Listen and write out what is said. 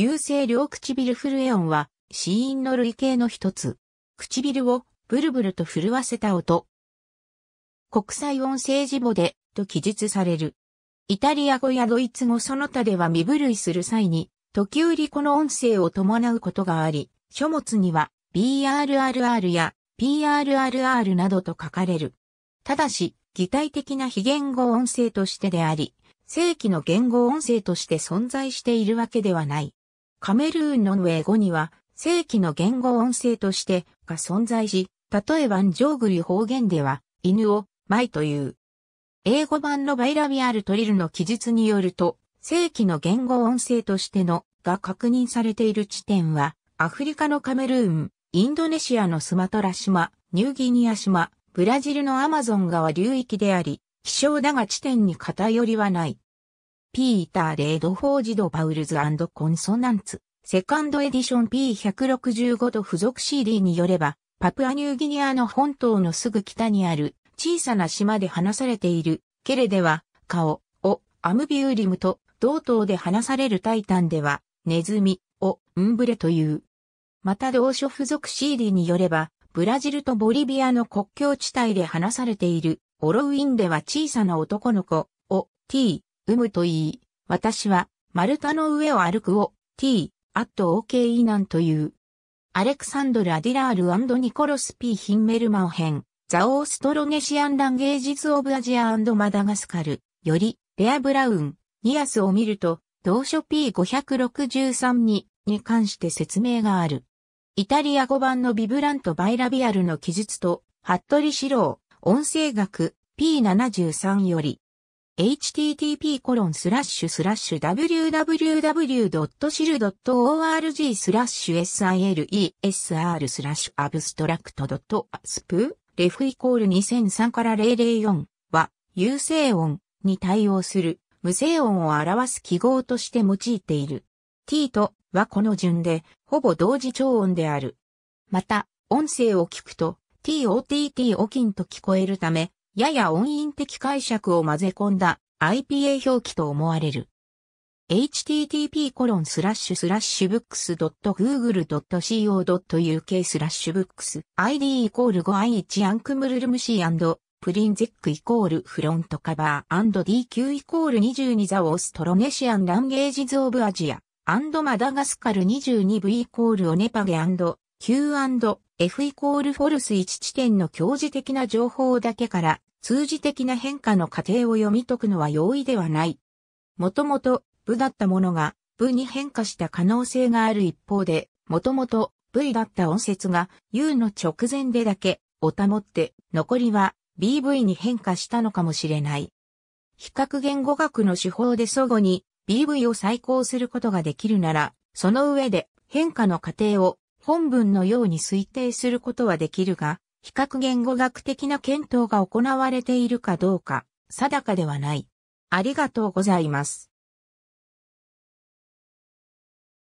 有性両唇フルエオンは、死因の類型の一つ。唇をブルブルと震わせた音。国際音声字母で、と記述される。イタリア語やドイツ語その他では身震いする際に、時折この音声を伴うことがあり、書物には BRRR や PRRR などと書かれる。ただし、擬態的な非言語音声としてであり、正規の言語音声として存在しているわけではない。カメルーンのヌ語には、正規の言語音声としてが存在し、例えばンジョーグリ方言では、犬を、マイという。英語版のバイラビアルトリルの記述によると、正規の言語音声としてのが確認されている地点は、アフリカのカメルーン、インドネシアのスマトラ島、ニューギニア島、ブラジルのアマゾン川流域であり、希少だが地点に偏りはない。ピーター・レード・フォージド・バウルズコンソナンツ、セカンドエディション P165 と付属 CD によれば、パプアニューギニアの本島のすぐ北にある小さな島で話されている、ケレでは、カオ、オ、アムビューリムと、同島で話されるタイタンでは、ネズミ、オ、ンブレという。また同書付属 CD によれば、ブラジルとボリビアの国境地帯で話されている、オロウィンでは小さな男の子、オ、T、有ムといい、私は、丸太の上を歩くを、t、アット OK なんという。アレクサンドル・アディラールニコロス・ピー・ヒンメルマオ編、ザ・オーストロネシアン・ランゲージズ・オブ・アジアマダガスカル、より、レア・ブラウン、ニアスを見ると、同書 P563 に、に関して説明がある。イタリア語版のビブラント・バイラビアルの記述と、服部四郎、音声学 P73 より、http://www.sil.org スラッシュ silesr スラッシュアブストラクト .asp レフイコール2003から004は有声音に対応する無声音を表す記号として用いている。t とはこの順でほぼ同時超音である。また音声を聞くと t o t t おきんと聞こえるためやや音韻的解釈を混ぜ込んだ IPA 表記と思われる。http://books.google.co.uk スラッシュブックス ID イコール 5i1 アンクムルルムシープリンゼックイコールフロントカバー &DQ イコール22ザオーストロネシアンランゲージズオブアジアマダガスカル 22V イコールオネパゲ &Q& F イコールフォルス1地点の教示的な情報だけから通じ的な変化の過程を読み解くのは容易ではない。もともと部だったものが部に変化した可能性がある一方で、もともと V だった音節が U の直前でだけを保って残りは BV に変化したのかもしれない。比較言語学の手法で相互に BV を再考することができるなら、その上で変化の過程を本文のように推定することはできるが、比較言語学的な検討が行われているかどうか、定かではない。ありがとうございます。